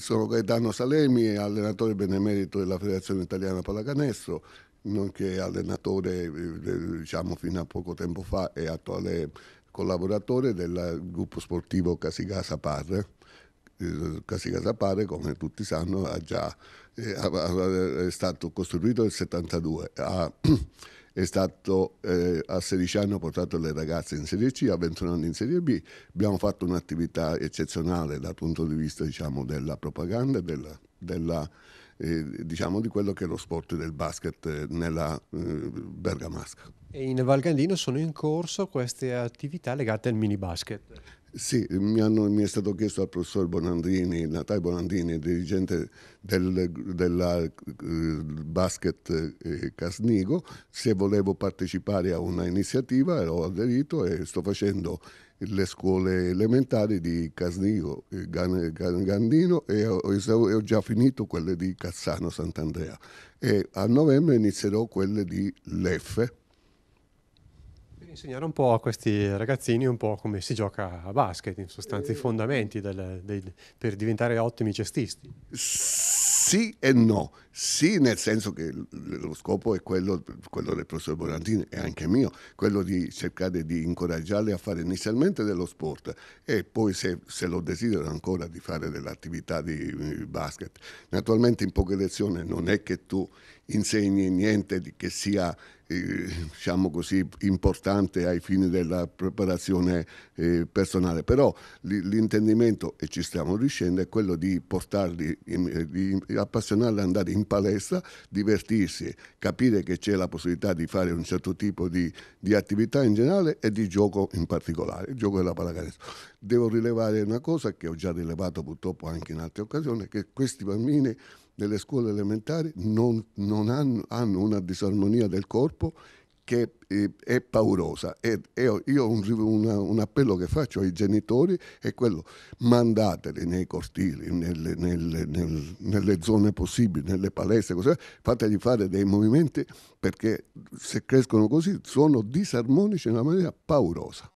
sono Gaetano Salemi, allenatore benemerito della Federazione Italiana Pallacanestro, nonché allenatore eh, diciamo, fino a poco tempo fa e attuale collaboratore del gruppo sportivo Casigasa Parre eh, Casi Casapare, come tutti sanno, ha già, eh, è stato costruito nel 72, ha, è stato, eh, a 16 anni ha portato le ragazze in Serie C, a 21 anni in Serie B, abbiamo fatto un'attività eccezionale dal punto di vista diciamo, della propaganda e della, della eh, diciamo di quello che è lo sport del basket eh, nella eh, Bergamasca. E in Valgandino sono in corso queste attività legate al mini basket? Sì, mi, hanno, mi, è stato chiesto al professor Bonandini, Natale Bonandini, dirigente del della, eh, basket eh, Casnigo, se volevo partecipare a una iniziativa e ho aderito e sto facendo le scuole elementari di Casnigo, eh, Gandino e ho, ho, già finito quelle di Cassano Sant'Andrea e a novembre inizierò quelle di Leffe per insegnare un po' a questi ragazzini un po' come si gioca a basket, in sostanza i eh. fondamenti del, del, per diventare ottimi cestisti. Sì e no, sì, nel senso che lo scopo è quello, quello del professor Borantini e anche mio, quello di cercare di incoraggiarli a fare inizialmente dello sport e poi se, se lo desiderano ancora di fare dell'attività di basket. Naturalmente in poche lezioni non è che tu insegni niente che sia eh, diciamo così, importante ai fini della preparazione eh, personale, però l'intendimento, e ci stiamo riuscendo, è quello di portarli, eh, di appassionarli ad andare in palestra, divertirsi, capire che c'è la possibilità di fare un certo tipo di, di attività in generale e di gioco in particolare, il gioco della pallacanestro. Devo rilevare una cosa che ho già rilevato purtroppo anche in altre occasioni, che questi bambini nelle scuole elementari non, non hanno, hanno una disarmonia del corpo che eh, è paurosa. E io un, appello che faccio ai genitori è quello, mandateli nei cortili, nelle, nelle, nelle zone possibili, nelle palestre, così, fategli fare dei movimenti perché se crescono così sono disarmonici in una maniera paurosa.